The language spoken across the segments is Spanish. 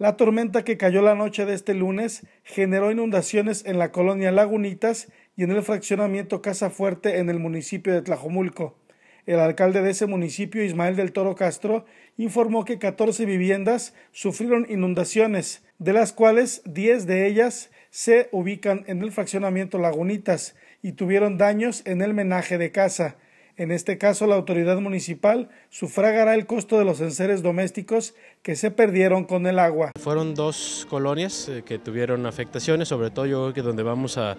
La tormenta que cayó la noche de este lunes generó inundaciones en la colonia Lagunitas y en el fraccionamiento Casa Fuerte en el municipio de Tlajomulco. El alcalde de ese municipio, Ismael del Toro Castro, informó que 14 viviendas sufrieron inundaciones, de las cuales 10 de ellas se ubican en el fraccionamiento Lagunitas y tuvieron daños en el menaje de casa. En este caso, la autoridad municipal sufragará el costo de los enseres domésticos que se perdieron con el agua. Fueron dos colonias eh, que tuvieron afectaciones, sobre todo yo creo que donde vamos a,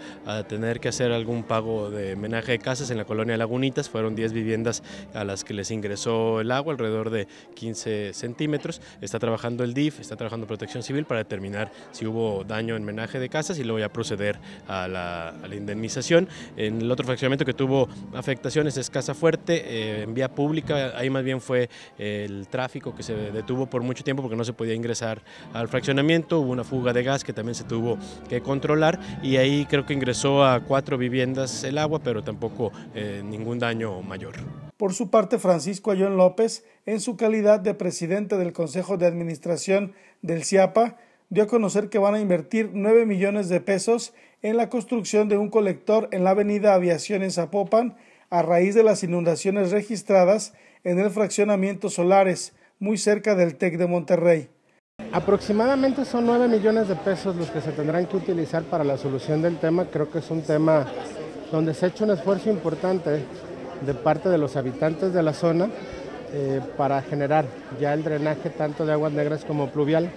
tener que hacer algún pago de menaje de casas en la colonia Lagunitas, fueron 10 viviendas a las que les ingresó el agua, alrededor de 15 centímetros. Está trabajando el DIF, está trabajando Protección Civil para determinar si hubo daño en menaje de casas y luego ya proceder a la, a la indemnización. En el otro fraccionamiento que tuvo afectaciones es Casa Fuerte, eh, en vía pública, ahí más bien fue eh, el tráfico que se detuvo por mucho tiempo porque no se podía ingresar al fraccionamiento, hubo una fuga de gas que también se tuvo que controlar y ahí creo que ingresó a cuatro viviendas el agua, pero tampoco eh, ningún daño mayor. Por su parte, Francisco Ayón López, en su calidad de presidente del Consejo de Administración del CIAPA, dio a conocer que van a invertir 9 millones de pesos en la construcción de un colector en la avenida Aviación en Zapopan a raíz de las inundaciones registradas en el fraccionamiento Solares, muy cerca del TEC de Monterrey. Aproximadamente son 9 millones de pesos los que se tendrán que utilizar para la solución del tema. Creo que es un tema donde se ha hecho un esfuerzo importante de parte de los habitantes de la zona eh, para generar ya el drenaje tanto de aguas negras como pluvial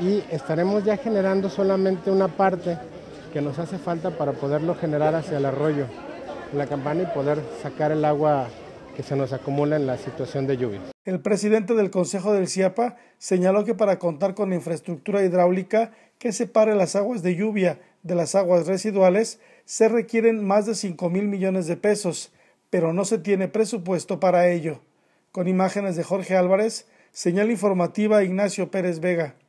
y estaremos ya generando solamente una parte que nos hace falta para poderlo generar hacia el arroyo la campana y poder sacar el agua que se nos acumula en la situación de lluvia. El presidente del Consejo del CIAPA señaló que para contar con infraestructura hidráulica que separe las aguas de lluvia de las aguas residuales, se requieren más de 5 mil millones de pesos, pero no se tiene presupuesto para ello. Con imágenes de Jorge Álvarez, señal informativa Ignacio Pérez Vega.